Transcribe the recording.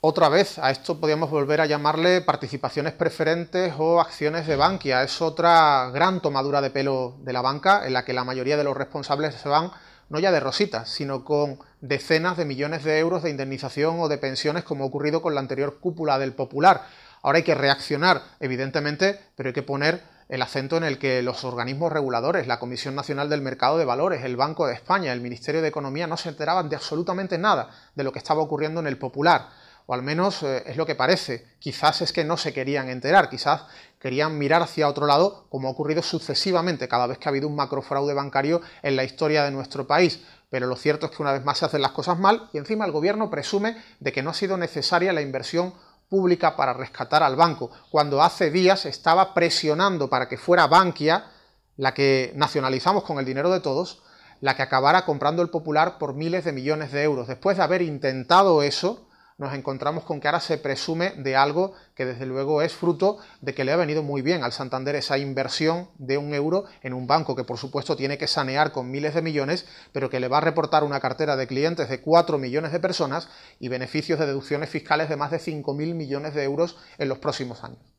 Otra vez, a esto podríamos volver a llamarle participaciones preferentes o acciones de Bankia. Es otra gran tomadura de pelo de la banca en la que la mayoría de los responsables se van no ya de rositas, sino con decenas de millones de euros de indemnización o de pensiones como ha ocurrido con la anterior cúpula del Popular. Ahora hay que reaccionar, evidentemente, pero hay que poner el acento en el que los organismos reguladores, la Comisión Nacional del Mercado de Valores, el Banco de España, el Ministerio de Economía no se enteraban de absolutamente nada de lo que estaba ocurriendo en el Popular o al menos eh, es lo que parece. Quizás es que no se querían enterar, quizás querían mirar hacia otro lado, como ha ocurrido sucesivamente cada vez que ha habido un macrofraude bancario en la historia de nuestro país. Pero lo cierto es que una vez más se hacen las cosas mal y encima el gobierno presume de que no ha sido necesaria la inversión pública para rescatar al banco, cuando hace días estaba presionando para que fuera Bankia, la que nacionalizamos con el dinero de todos, la que acabara comprando el Popular por miles de millones de euros. Después de haber intentado eso, nos encontramos con que ahora se presume de algo que desde luego es fruto de que le ha venido muy bien al Santander esa inversión de un euro en un banco que por supuesto tiene que sanear con miles de millones, pero que le va a reportar una cartera de clientes de 4 millones de personas y beneficios de deducciones fiscales de más de 5.000 millones de euros en los próximos años.